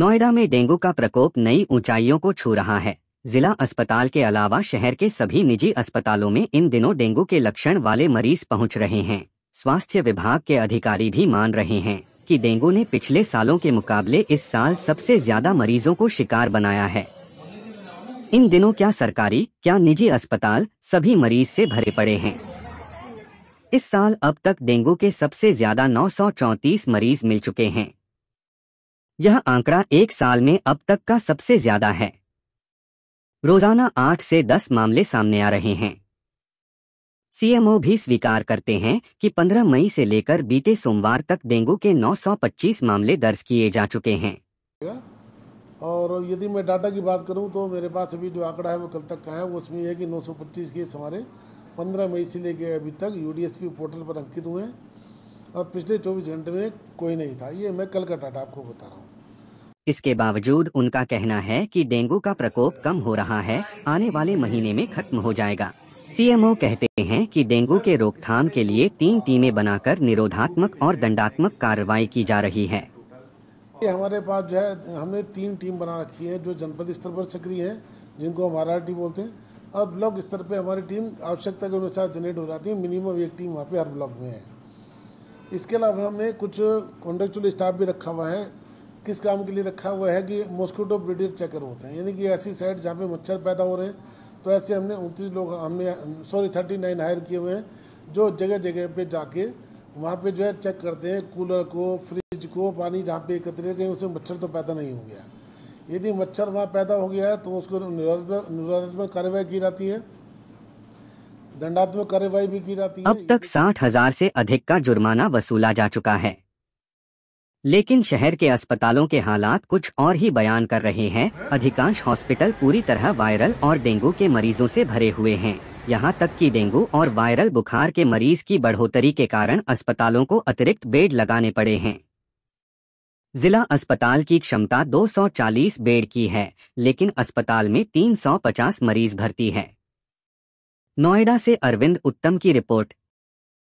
नोएडा में डेंगू का प्रकोप नई ऊंचाइयों को छू रहा है जिला अस्पताल के अलावा शहर के सभी निजी अस्पतालों में इन दिनों डेंगू के लक्षण वाले मरीज पहुंच रहे हैं स्वास्थ्य विभाग के अधिकारी भी मान रहे हैं कि डेंगू ने पिछले सालों के मुकाबले इस साल सबसे ज्यादा मरीजों को शिकार बनाया है इन दिनों क्या सरकारी क्या निजी अस्पताल सभी मरीज से भरे पड़े हैं इस साल अब तक डेंगू के सबसे ज्यादा नौ मरीज मिल चुके हैं यह आंकड़ा एक साल में अब तक का सबसे ज्यादा है रोजाना आठ से दस मामले सामने आ रहे हैं सीएमओ भी स्वीकार करते हैं कि 15 मई से लेकर बीते सोमवार तक डेंगू के 925 मामले दर्ज किए जा चुके हैं और यदि मैं डाटा की बात करूं तो मेरे पास अभी जो आंकड़ा है वो कल तक का है वो उसमें है कि 925 केस हमारे 15 मई से लेकर अभी तक यूडीएसपी पोर्टल पर अंकित हुए हैं और पिछले 24 घंटे में कोई नहीं था ये मैं कल का डाटा आपको बता रहा हूँ इसके बावजूद उनका कहना है कि डेंगू का प्रकोप कम हो रहा है आने वाले महीने में खत्म हो जाएगा सीएमओ कहते हैं कि डेंगू के रोकथाम के लिए तीन टीमें बनाकर निरोधात्मक और दंडात्मक कार्रवाई की जा रही है हमारे पास जो है हमने तीन टीम बना रखी है जो जनपद स्तर पर सक्रिय है जिनको हम आर बोलते हैं और ब्लॉक स्तर पर हमारी टीम आवश्यकता के अनुसार जनरेट हो जाती है मिनिमम एक टीम वहाँ पे हर ब्लॉक में है इसके अलावा हमने कुछ कॉन्ट्रेक्चुअल स्टाफ भी रखा हुआ है किस काम के लिए रखा हुआ है कि मॉस्किटो ब्रीडर चेकर होते हैं यानी कि ऐसी साइड जहाँ पे मच्छर पैदा हो रहे हैं तो ऐसे हमने उनतीस लोग हमने सॉरी थर्टी नाइन हायर किए हुए हैं जो जगह जगह पे जाके वहाँ पे जो है चेक करते हैं कूलर को फ्रिज को पानी जहाँ पे एकत्रित कहीं उसमें मच्छर तो पैदा नहीं हो गया यदि मच्छर वहाँ पैदा हो गया है तो उसको निरोधात्मक कार्रवाई की जाती है दंडात्मक कार्रवाई भी की जाती है अब तक साठ हजार से अधिक का जुर्माना वसूला जा चुका है लेकिन शहर के अस्पतालों के हालात कुछ और ही बयान कर रहे हैं अधिकांश हॉस्पिटल पूरी तरह वायरल और डेंगू के मरीजों से भरे हुए हैं यहाँ तक कि डेंगू और वायरल बुखार के मरीज की बढ़ोतरी के कारण अस्पतालों को अतिरिक्त बेड लगाने पड़े हैं जिला अस्पताल की क्षमता 240 बेड की है लेकिन अस्पताल में 350 मरीज भर्ती है नोएडा से अरविंद उत्तम की रिपोर्ट